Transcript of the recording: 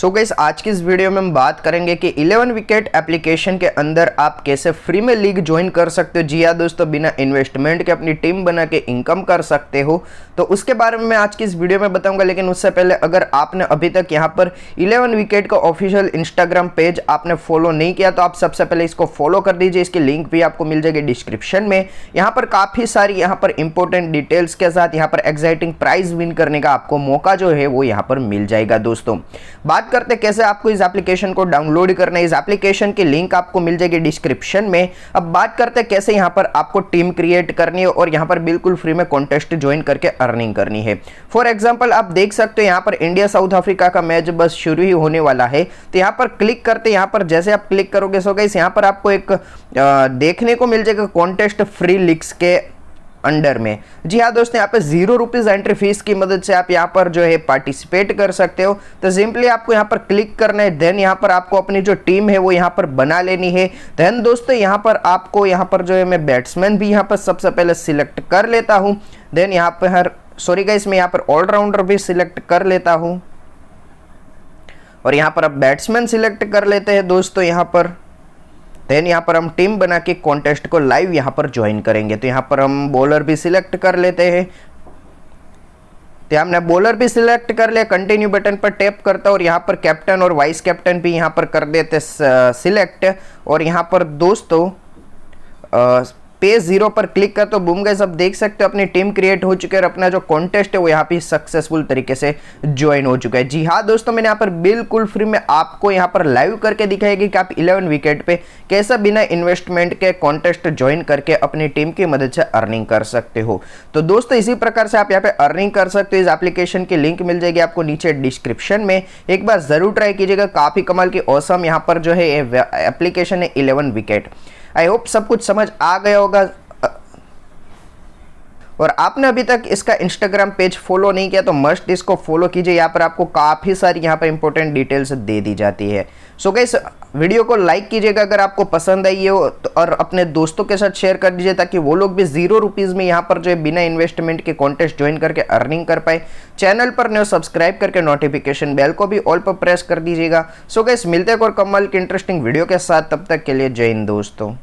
सो so गई आज की इस वीडियो में हम बात करेंगे कि 11 विकेट एप्लीकेशन के अंदर आप कैसे फ्री में लीग ज्वाइन कर सकते हो जी हाँ दोस्तों बिना इन्वेस्टमेंट के अपनी टीम बना के इनकम कर सकते हो तो उसके बारे में मैं आज की इस वीडियो में बताऊंगा लेकिन उससे पहले अगर आपने अभी तक यहाँ पर 11 विकेट का ऑफिशियल इंस्टाग्राम पेज आपने फॉलो नहीं किया तो आप सबसे पहले इसको फॉलो कर दीजिए इसकी लिंक भी आपको मिल जाएगी डिस्क्रिप्शन में यहाँ पर काफ़ी सारी यहाँ पर इंपॉर्टेंट डिटेल्स के साथ यहाँ पर एक्साइटिंग प्राइज विन करने का आपको मौका जो है वो यहाँ पर मिल जाएगा दोस्तों बात बात करते कैसे आपको इस एप्लीकेशन को डाउनलोड करना है इस एप्लीकेशन की लिंक आपको मिल जाएगी डिस्क्रिप्शन में अब बात करते कैसे यहाँ पर आपको टीम क्रिएट करनी है और यहाँ पर बिल्कुल फ्री में कॉन्टेस्ट ज्वाइन करके अर्निंग करनी है फॉर एग्जाम्पल आप देख सकते हो यहाँ पर इंडिया साउथ अफ्रीका का मैच बस शुरू ही होने वाला है तो यहाँ पर क्लिक करते यहाँ पर जैसे आप क्लिक करोगे सो गई यहाँ पर आपको एक आ, देखने को मिल जाएगा कॉन्टेस्ट फ्री लिक्स के अंडर में जी हाँ दोस्तों यहाँ पे जीरो रुपीज़ एंट्री फीस की मदद से आप यहाँ पर जो है पार्टिसिपेट कर सकते हो तो सिंपली आपको यहाँ पर क्लिक करना है देन यहाँ पर आपको अपनी जो टीम है वो यहाँ पर बना लेनी है देन दोस्तों यहाँ पर आपको यहाँ पर जो है मैं बैट्समैन भी यहाँ पर सबसे पहले सिलेक्ट कर लेता हूँ देन यहाँ पर हर सॉरी गाइस मैं यहाँ पर ऑलराउंडर भी सिलेक्ट कर लेता हूँ और यहाँ पर आप बैट्समैन सिलेक्ट कर लेते हैं दोस्तों यहाँ पर देन यहाँ पर हम टीम बना के कॉन्टेस्ट को लाइव यहाँ पर ज्वाइन करेंगे तो यहाँ पर हम बॉलर भी सिलेक्ट कर लेते हैं तो हमने बॉलर भी सिलेक्ट कर लिया कंटिन्यू बटन पर टैप करता और यहाँ पर कैप्टन और वाइस कैप्टन भी यहाँ पर कर देते सिलेक्ट और यहाँ पर दोस्तों पेज जीरो पर क्लिक कर तो बूम गए सब देख सकते हो अपनी टीम क्रिएट हो चुकी है और अपना जो कॉन्टेस्ट है वो यहाँ पे सक्सेसफुल तरीके से ज्वाइन हो चुका है जी हाँ दोस्तों मैंने यहाँ पर बिल्कुल फ्री में आपको यहाँ पर लाइव करके दिखाएगी कि आप इलेवन विकेट पे कैसा बिना इन्वेस्टमेंट के कॉन्टेस्ट ज्वाइन करके अपनी टीम की मदद से अर्निंग कर सकते हो तो दोस्तों इसी प्रकार से आप यहाँ पे अर्निंग कर सकते हो इस एप्लीकेशन की लिंक मिल जाएगी आपको नीचे डिस्क्रिप्शन में एक बार जरूर ट्राई कीजिएगा काफी कमाल की औसम यहाँ पर जो है एप्लीकेशन है इलेवन विकेट आई होप सब कुछ समझ आ गया होगा और आपने अभी तक इसका इंस्टाग्राम पेज फॉलो नहीं किया तो मस्ट इसको फॉलो कीजिए यहाँ पर आपको काफ़ी सारी यहाँ पर इंपॉर्टेंट डिटेल्स दे दी जाती है सो so गई वीडियो को लाइक कीजिएगा अगर आपको पसंद आई हो तो और अपने दोस्तों के साथ शेयर कर दीजिए ताकि वो लोग भी जीरो रुपीज़ में यहाँ पर जो है बिना इन्वेस्टमेंट के कॉन्टेस्ट ज्वाइन करके अर्निंग कर पाए चैनल पर न्यू सब्सक्राइब करके नोटिफिकेशन बेल को भी ऑल पर प्रेस कर दीजिएगा सो so गई मिलते हैं और कमल की इंटरेस्टिंग वीडियो के साथ तब तक के लिए जय हिंद दोस्तों